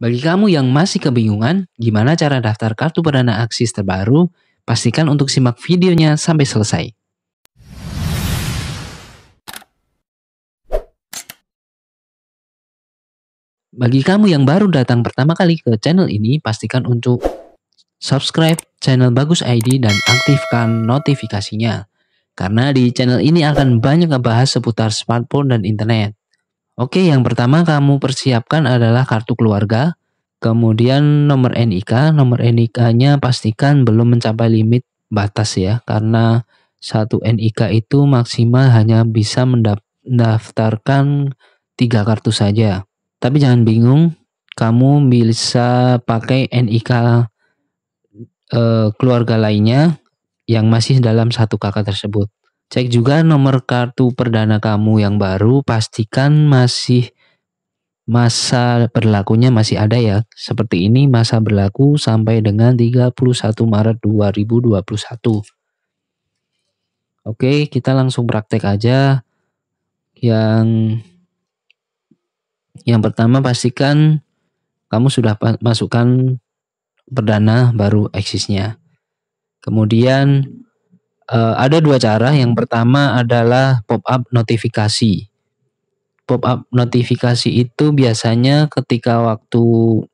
Bagi kamu yang masih kebingungan gimana cara daftar kartu perdana Aksis terbaru, pastikan untuk simak videonya sampai selesai. Bagi kamu yang baru datang pertama kali ke channel ini, pastikan untuk subscribe channel Bagus ID dan aktifkan notifikasinya. Karena di channel ini akan banyak ngebahas seputar smartphone dan internet. Oke, yang pertama kamu persiapkan adalah kartu keluarga, kemudian nomor NIK. Nomor NIK-nya pastikan belum mencapai limit batas ya, karena satu NIK itu maksimal hanya bisa mendaftarkan tiga kartu saja. Tapi jangan bingung, kamu bisa pakai NIK eh, keluarga lainnya yang masih dalam satu kakak tersebut. Cek juga nomor kartu perdana kamu yang baru, pastikan masih masa berlakunya masih ada ya. Seperti ini masa berlaku sampai dengan 31 Maret 2021. Oke, kita langsung praktek aja. Yang yang pertama pastikan kamu sudah masukkan perdana baru eksisnya. Kemudian uh, ada dua cara. Yang pertama adalah pop up notifikasi. Pop up notifikasi itu biasanya ketika waktu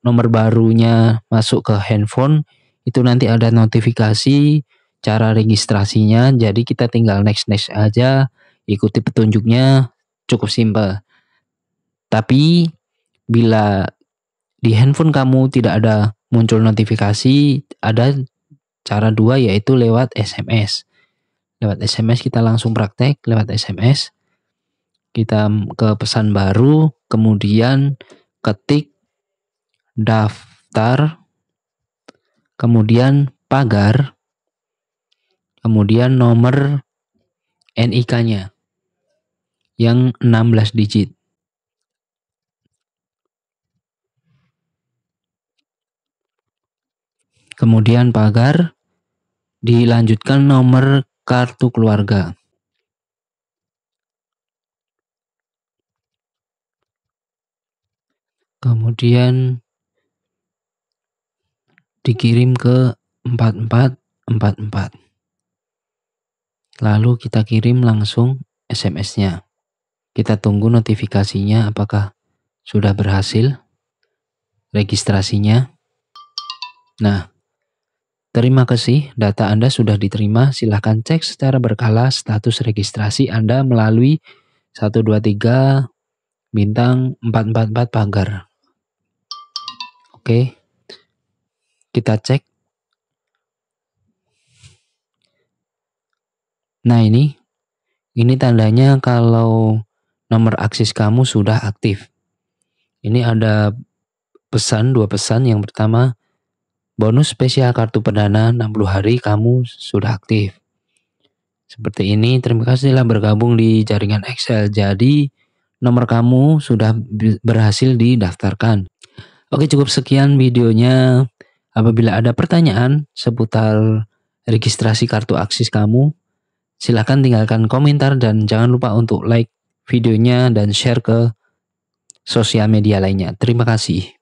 nomor barunya masuk ke handphone itu nanti ada notifikasi cara registrasinya. Jadi kita tinggal next next aja, ikuti petunjuknya, cukup simpel. Tapi bila di handphone kamu tidak ada muncul notifikasi, ada cara dua yaitu lewat SMS lewat SMS kita langsung praktek lewat SMS kita ke pesan baru kemudian ketik daftar kemudian pagar kemudian nomor NIK-nya yang 16 digit kemudian pagar dilanjutkan nomor kartu keluarga. Kemudian dikirim ke 4444. Lalu kita kirim langsung SMS-nya. Kita tunggu notifikasinya apakah sudah berhasil registrasinya. Nah, Terima kasih, data Anda sudah diterima. Silahkan cek secara berkala status registrasi Anda melalui 123 bintang 444 pagar. Oke, kita cek. Nah ini, ini tandanya kalau nomor aksis kamu sudah aktif. Ini ada pesan, dua pesan. Yang pertama, Bonus spesial kartu perdana 60 hari kamu sudah aktif. Seperti ini, terima kasih telah bergabung di jaringan Excel. Jadi, nomor kamu sudah berhasil didaftarkan. Oke, cukup sekian videonya. Apabila ada pertanyaan seputar registrasi kartu aksis kamu, silahkan tinggalkan komentar dan jangan lupa untuk like videonya dan share ke sosial media lainnya. Terima kasih.